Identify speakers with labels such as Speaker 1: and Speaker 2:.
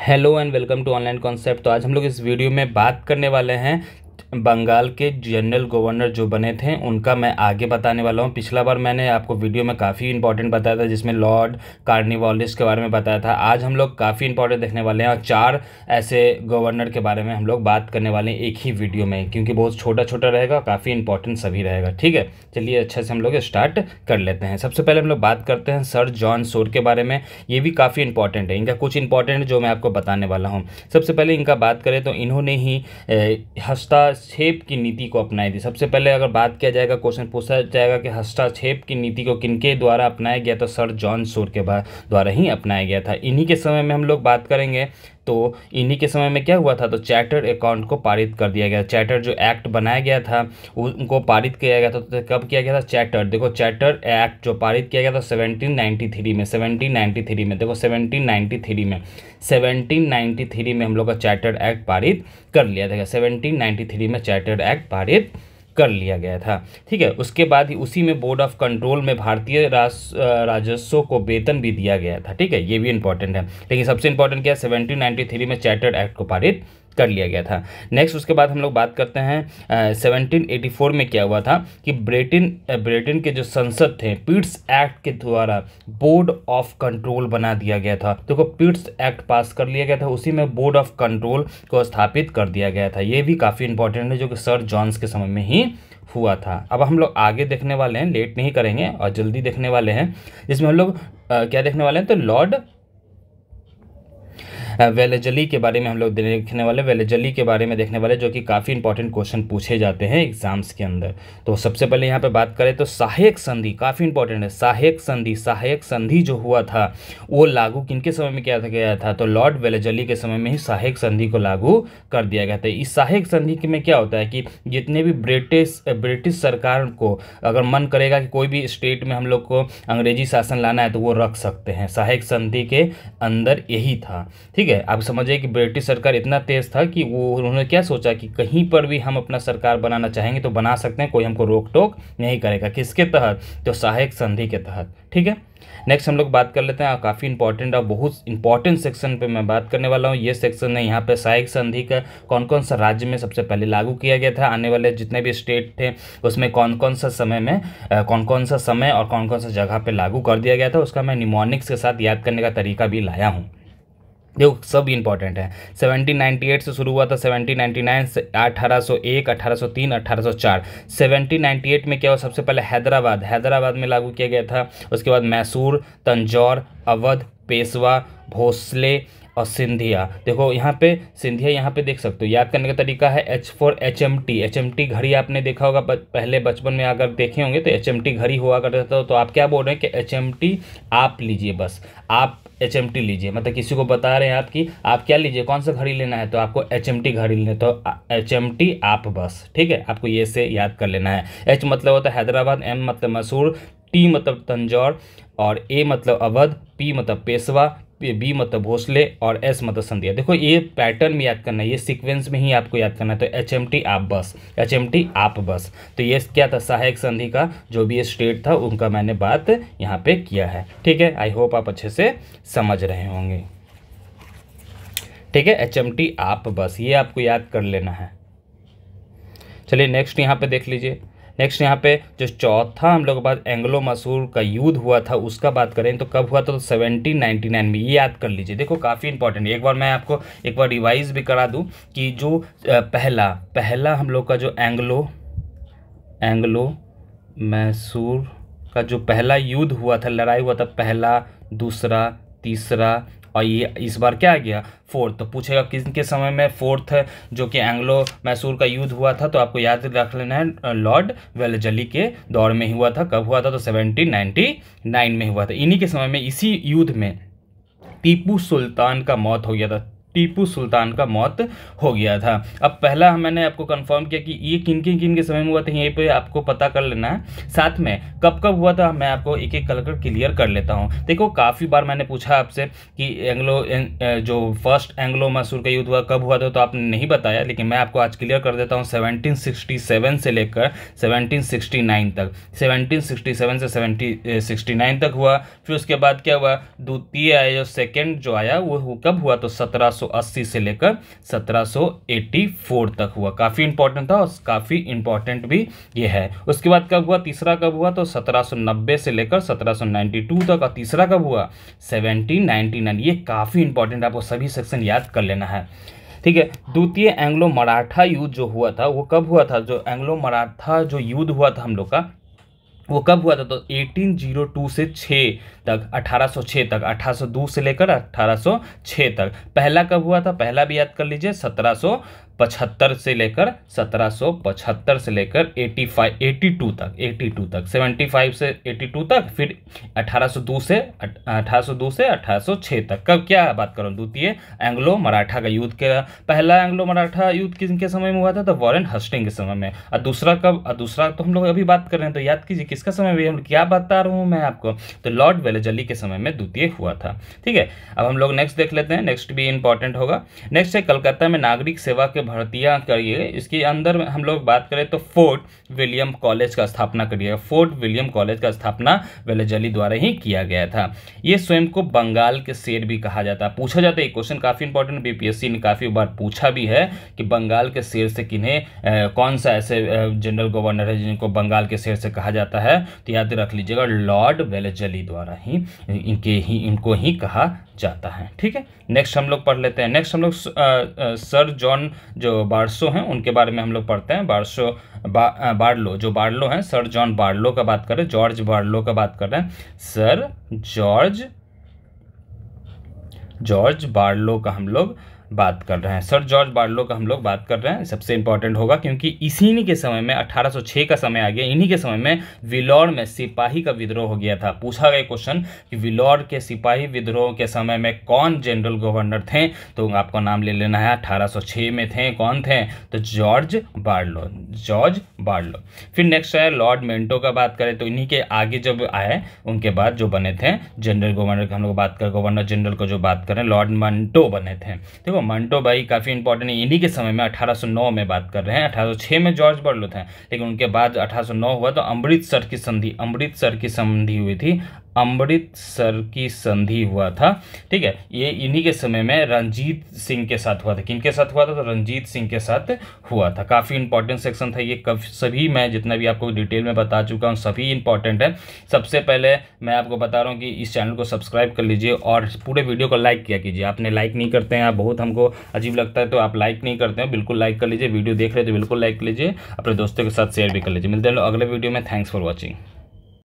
Speaker 1: hello and welcome to online concept तो आज हम लोग इस वीडियो में बात करने वाले हैं बंगाल के जनरल गवर्नर जो बने थे उनका मैं आगे बताने वाला हूँ पिछला बार मैंने आपको वीडियो में काफ़ी इंपॉर्टेंट बताया था जिसमें लॉर्ड कार्निवालिस के बारे में बताया था आज हम लोग काफ़ी इंपॉर्टेंट देखने वाले हैं और चार ऐसे गवर्नर के बारे में हम लोग बात करने वाले हैं एक ही वीडियो में क्योंकि बहुत छोटा छोटा रहेगा काफ़ी इंपॉर्टेंट सभी रहेगा ठीक है चलिए अच्छे से हम लोग स्टार्ट कर लेते हैं सबसे पहले हम लोग बात करते हैं सर जॉन सोर के बारे में ये भी काफ़ी इंपॉर्टेंट है इनका कुछ इंपॉर्टेंट जो मैं आपको बताने वाला हूँ सबसे पहले इनका बात करें तो इन्होंने ही हस्ता हस्ताक्षेप की नीति को अपनाई थी सबसे पहले अगर बात किया जाएगा क्वेश्चन पूछा जाएगा कि हस्ताक्षेप की नीति को किनके द्वारा अपनाया गया तो सर जॉन शोर के द्वारा ही अपनाया गया था इन्हीं के समय में हम लोग बात करेंगे तो इन्हीं के समय में क्या हुआ था तो चैटर अकाउंट को पारित कर दिया गया चैटर जो एक्ट बनाया गया था उनको पारित किया गया था तो कब किया गया था चैटर देखो चैटर एक्ट जो पारित किया गया था सेवनटीन थ्री में सेवनटीन थ्री में देखो सेवनटीन थ्री में सेवनटीन थ्री में हम लोग का चैटर एक्ट पारित कर लिया था सेवनटीन थ्री में चैटर एक्ट पारित कर लिया गया था ठीक है उसके बाद ही उसी में बोर्ड ऑफ कंट्रोल में भारतीय राजस्व को वेतन भी दिया गया था ठीक है ये भी इंपॉर्टेंट है लेकिन सबसे इंपॉर्टेंट क्या है सेवनटीन में चार्टर्ड एक्ट को पारित कर लिया गया था नेक्स्ट उसके बाद हम लोग बात करते हैं सेवनटीन एटी फोर में क्या हुआ था कि ब्रिटेन ब्रिटेन के जो संसद थे पीट्स एक्ट के द्वारा बोर्ड ऑफ कंट्रोल बना दिया गया था देखो तो पीट्स एक्ट पास कर लिया गया था उसी में बोर्ड ऑफ कंट्रोल को स्थापित कर दिया गया था ये भी काफ़ी इंपॉर्टेंट है जो कि सर जॉन्स के समय में ही हुआ था अब हम लोग आगे देखने वाले हैं लेट नहीं करेंगे और जल्दी देखने वाले हैं जिसमें हम लोग क्या देखने वाले हैं तो लॉर्ड वेलेजली के बारे में हम लोग देखने वाले वेलेजली के बारे में देखने वाले जो कि काफ़ी इंपॉर्टेंट क्वेश्चन पूछे जाते हैं एग्जाम्स के अंदर तो सबसे पहले यहाँ पर बात करें तो सहायक संधि काफ़ी इंपॉर्टेंट है सहायक संधि सहायक संधि जो हुआ था वो लागू किनके समय में किया गया था तो लॉर्ड वेलेजली के समय में ही सहायक संधि को लागू कर दिया गया था इस सहायक संधि में क्या होता है कि जितने भी ब्रिटिश ब्रिटिश सरकार को अगर मन करेगा कि कोई भी स्टेट में हम लोग को अंग्रेजी शासन लाना है तो वो रख सकते हैं सहायक संधि के अंदर यही था ठीक है ठीक है आप समझिए कि ब्रिटिश सरकार इतना तेज था कि वो उन्होंने क्या सोचा कि कहीं पर भी हम अपना सरकार बनाना चाहेंगे तो बना सकते हैं कोई हमको रोक टोक नहीं करेगा किसके तहत तो सहायक संधि के तहत ठीक है नेक्स्ट हम लोग बात कर लेते हैं काफ़ी इंपॉर्टेंट और बहुत इंपॉर्टेंट सेक्शन पे मैं बात करने वाला हूँ ये सेक्शन है यहाँ पे सहायक संधि का कौन कौन सा राज्य में सबसे पहले लागू किया गया था आने वाले जितने भी स्टेट थे उसमें कौन कौन सा समय में कौन कौन सा समय और कौन कौन सा जगह पर लागू कर दिया गया था उसका मैं निमोनिक्स के साथ याद करने का तरीका भी लाया हूँ देखो सब इंपॉर्टेंट है 1798 से शुरू हुआ था 1799 1801 1803 1804 1798 में क्या हुआ सबसे पहले हैदराबाद हैदराबाद में लागू किया गया था उसके बाद मैसूर तंजौर अवध पेशवा भोसले और सिंधिया देखो यहाँ पे सिंधिया यहाँ पे देख सकते हो याद करने का तरीका है H four H M T H M T घड़ी आपने देखा होगा पहले बचपन में अगर देखे होंगे तो एच एम टी घड़ी हुआ करता था तो आप क्या बोल रहे हैं कि एच एम टी आप लीजिए बस आप एच एम टी लीजिए मतलब किसी को बता रहे हैं आप कि आप क्या लीजिए कौन सा घड़ी लेना है तो आपको एच एम टी घड़ी लेना तो एच एम टी आप बस ठीक है आपको ये से याद कर लेना है एच मतलब होता है हैदराबाद एम मतलब मसूर टी मतलब तंजौर और ए मतलब अवध पी मतलब पेशवा बी मतलब भोसले और एस मतलब संध्या देखो ये पैटर्न में याद करना है ये सीक्वेंस में ही आपको याद करना है तो एच एम टी आप बस एच एम टी आप बस तो ये क्या था सहायक संधि का जो भी स्टेट था उनका मैंने बात यहाँ पे किया है ठीक है आई होप आप अच्छे से समझ रहे होंगे ठीक है एच एम टी आप बस ये आपको याद कर लेना है चलिए नेक्स्ट यहाँ पे देख लीजिए नेक्स्ट यहाँ पे जो चौथा हम लोग के एंग्लो मसूर का युद्ध हुआ था उसका बात करें तो कब हुआ था तो सेवनटीन नाइन्टी नाइन में ये याद कर लीजिए देखो काफ़ी इंपॉर्टेंट है एक बार मैं आपको एक बार रिवाइज भी करा दूँ कि जो पहला पहला हम लोग का जो एंग्लो एंग्लो मैसूर का जो पहला युद्ध हुआ था लड़ाई हुआ था पहला दूसरा तीसरा और ये इस बार क्या आ गया फोर्थ तो पूछेगा किन के समय में फोर्थ जो कि एंग्लो मैसूर का युद्ध हुआ था तो आपको याद रख लेना है लॉर्ड वेलजली के दौर में हुआ था कब हुआ था तो सेवनटीन नाइन में हुआ था इन्हीं के समय में इसी युद्ध में टीपू सुल्तान का मौत हो गया था टीपू सुल्तान का मौत हो गया था अब पहला मैंने आपको कंफर्म किया कि ये किन किन किन के समय में हुआ था यहीं पे आपको पता कर लेना है साथ में कब कब हुआ था मैं आपको एक एक कलर कर क्लियर कर लेता हूँ देखो काफ़ी बार मैंने पूछा आपसे कि एंग्लो एं, जो फर्स्ट एंग्लो मैसूर का युद्ध हुआ कब हुआ था तो आपने नहीं बताया लेकिन मैं आपको आज क्लियर कर देता हूँ सेवनटीन से लेकर सेवनटीन तक सेवनटीन से सेवनटीन तक हुआ फिर उसके बाद क्या हुआ द्वितीय जो सेकेंड जो आया वो कब हुआ तो सत्रह 1780 से लेकर 1784 तक हुआ काफ़ी इंपॉर्टेंट था और काफ़ी इंपॉर्टेंट भी ये है उसके बाद कब हुआ तीसरा कब हुआ तो 1790 से लेकर 1792 तक और तीसरा कब हुआ 1799 ये काफ़ी इंपॉर्टेंट आपको सभी सेक्शन याद कर लेना है ठीक है द्वितीय एंग्लो मराठा युद्ध जो हुआ था वो कब हुआ था जो एंग्लो मराठा जो युद्ध हुआ था हम लोग का वो कब हुआ था तो 1802 से 6 तक 1806 तक 1802 से लेकर 1806 तक पहला कब हुआ था पहला भी याद कर लीजिए 1775 से लेकर 1775 से लेकर 85 82 तक 82 तक 75 से 82 तक फिर 1802 से 1802 से 1806 तक कब क्या बात करूँ द्वितीय एंग्लो मराठा का युद्ध के पहला एंग्लो मराठा युद्ध किन के समय में हुआ था तो वॉरन हस्टिंग के समय में और दूसरा कब दूसरा तो हम लोग अभी बात कर रहे हैं तो याद कीजिए किसका समय भी क्या बता रहा हूँ मैं आपको तो लॉर्ड वेलेजली के समय में द्वितीय हुआ था ठीक है अब हम लोग नेक्स्ट देख लेते हैं नेक्स्ट भी इंपॉर्टेंट होगा नेक्स्ट है कलकत्ता में नागरिक सेवा के भर्तियाँ करिए इसके अंदर हम लोग बात करें तो फोर्ट विलियम कॉलेज का स्थापना करिए फोर्ट विलियम कॉलेज का स्थापना वेलेजली द्वारा ही किया गया था ये स्वयं को बंगाल के शेर भी कहा जाता है पूछा जाता है क्वेश्चन काफ़ी इंपॉर्टेंट बीपीएससी ने काफ़ी बार पूछा भी है कि बंगाल के शेर से किन्हें कौन सा ऐसे जनरल गवर्नर है जिनको बंगाल के शेर से कहा जाता है है तो याद रख लीजिएगा लॉर्ड वेलजली द्वारा ही इनके ही इनको ही कहा जाता है ठीक है नेक्स्ट हम लोग पढ़ लेते हैं नेक्स्ट हम लोग सर uh, जॉन uh, जो बारसो हैं उनके बारे में हम लोग पढ़ते हैं बारसो बा, uh, बार्लो जो बार्लो हैं सर जॉन बार्लो का बात कर रहे हैं जॉर्ज बार्लो का बात कर रहे हैं सर जॉर्ज जॉर्ज बार्लो का हम लोग बात कर रहे हैं सर जॉर्ज बार्लो का हम लोग बात कर रहे हैं सबसे इंपॉर्टेंट होगा क्योंकि इसी के समय में 1806 का समय आ गया इन्हीं के समय में विलौर में सिपाही का विद्रोह हो गया था पूछा गया क्वेश्चन कि विलौर के सिपाही विद्रोह के समय में कौन जनरल गवर्नर थे तो आपका नाम ले लेना है अठारह में थे कौन थे तो जॉर्ज बार्लो जॉर्ज बार्लो फिर नेक्स्ट है लॉर्ड मेंटो का बात करें तो इन्हीं के आगे जब आए उनके बाद जो बने थे जनरल गवर्नर हम लोग बात करें गवर्नर जनरल को जो बात करें लॉर्ड मेंटो बने थे देखो देखो मंटो भाई काफ़ी इंपॉर्टेंट है इन्हीं के समय में 1809 में बात कर रहे हैं 1806 में जॉर्ज बर्लो थे लेकिन उनके बाद 1809 हुआ तो अमृतसर की संधि अमृतसर की संधि हुई थी अमृत सर की संधि हुआ था ठीक है ये इन्हीं के समय में रंजीत सिंह के साथ हुआ था किन के साथ हुआ था तो रंजीत सिंह के साथ हुआ था काफ़ी इंपॉर्टेंट सेक्शन था ये कब सभी मैं जितना भी आपको डिटेल में बता चुका हूँ सभी इंपॉर्टेंट है सबसे पहले मैं आपको बता रहा हूँ कि इस चैनल को सब्सक्राइब कर लीजिए और पूरे वीडियो को लाइक किया कीजिए आपने लाइक नहीं करते हैं बहुत हमको अजीब लगता है तो आप लाइक नहीं करते हैं बिल्कुल लाइक कर लीजिए वीडियो देख रहे तो बिल्कुल लाइक लीजिए अपने दोस्तों के साथ शेयर भी कर लीजिए मिलते हैं अगले वीडियो में थैंक्स फॉर वॉचिंग